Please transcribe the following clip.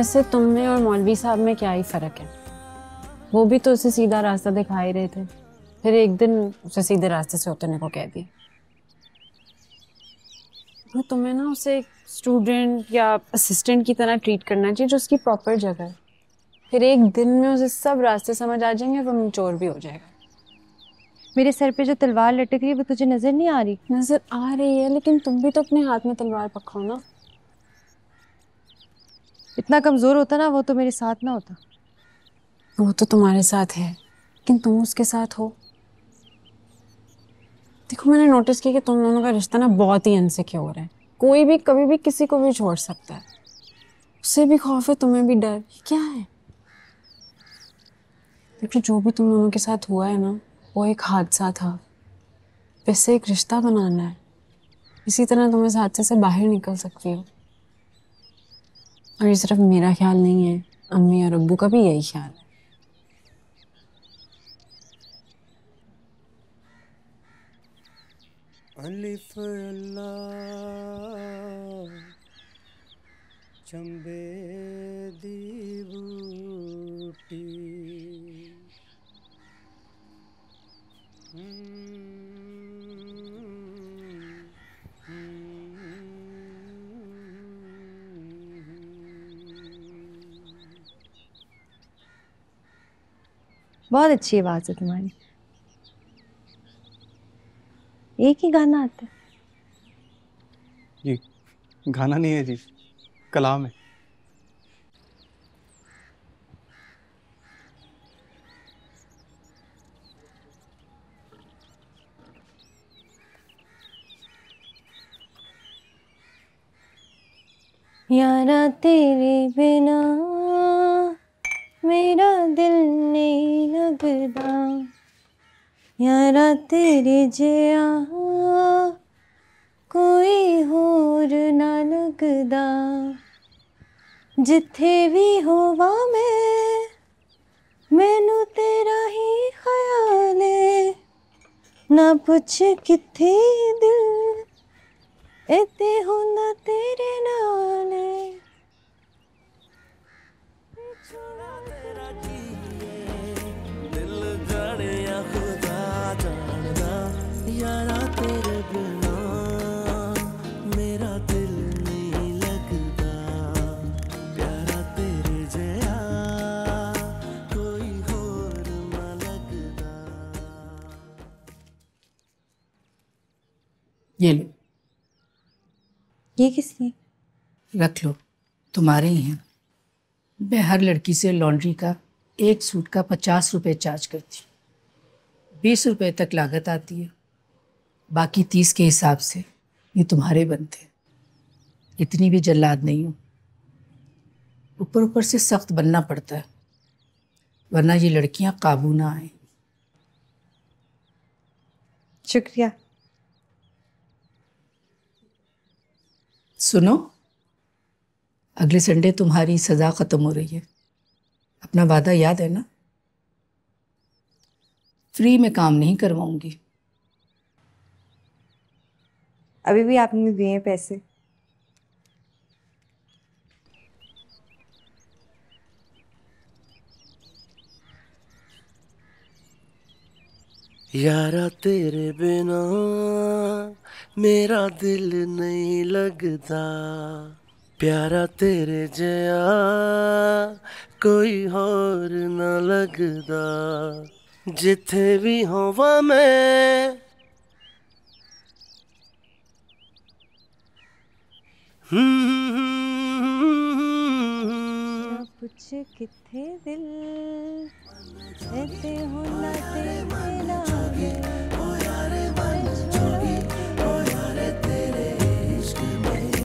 ऐसे तुम में और मौलवी साहब में क्या ही फ़र्क है वो भी तो उसे सीधा रास्ता दिखा ही रहे थे फिर एक दिन उसे सीधे रास्ते से उतरने को कह दिया तो तुम्हें ना उसे एक स्टूडेंट या असिस्टेंट की तरह ट्रीट करना चाहिए जो उसकी प्रॉपर जगह है फिर एक दिन में उसे सब रास्ते समझ आ जाएंगे और वो चोर भी हो जाएगा मेरे सर पे जो तलवार लटक रही है वो तुझे नज़र नहीं आ रही नज़र आ रही है लेकिन तुम भी तो अपने हाथ में तलवार पकड़ो ना इतना कमज़ोर होता ना वो तो मेरे साथ ना होता वो तो तुम्हारे साथ है लेकिन तुम उसके साथ हो देखो मैंने नोटिस किया कि तुम दोनों का रिश्ता ना बहुत ही अनसिक्योर है कोई भी कभी भी किसी को भी छोड़ सकता है उसे भी खौफ है तुम्हें भी डर क्या है देखो जो भी तुम दोनों के साथ हुआ है ना वो एक हादसा था वैसे एक रिश्ता बनाना है इसी तरह तुम इस हादसे से बाहर निकल सकती हो और ये सिर्फ मेरा ख्याल नहीं है अम्मी और अब्बू का भी यही ख्याल है चंबे दी बूटी बहुत अच्छी आवाज़ है तुम्हारी एक ही गाना आता है गाना नहीं है जी कलाम है यारा तेरे बिना सकदा यारा तेरे जेहा कोई होर ना लगदा जिथे भी होवा मैं मैनू तेरा ही ख्याल है ना पुछ किथे दिल इते होंदा ये लो ये किस लिए रख लो तुम्हारे ही हैं मैं हर लड़की से लॉन्ड्री का एक सूट का पचास रुपये चार्ज करती हूँ बीस रुपये तक लागत आती है बाकी तीस के हिसाब से ये तुम्हारे बनते हैं इतनी भी जल्लाद नहीं हूँ ऊपर ऊपर से सख्त बनना पड़ता है वरना ये लड़कियाँ काबू ना आए शुक्रिया सुनो अगले संडे तुम्हारी सज़ा ख़त्म हो रही है अपना वादा याद है ना फ्री में काम नहीं करवाऊंगी अभी भी आपने दिए हैं पैसे यारा तेरे बिना मेरा दिल नहीं लगता प्यारा तेरे जया कोई होर न लगदा जिथे भी होवा मैं हम्म। हम्म। पुछ किथे दिल ऐसे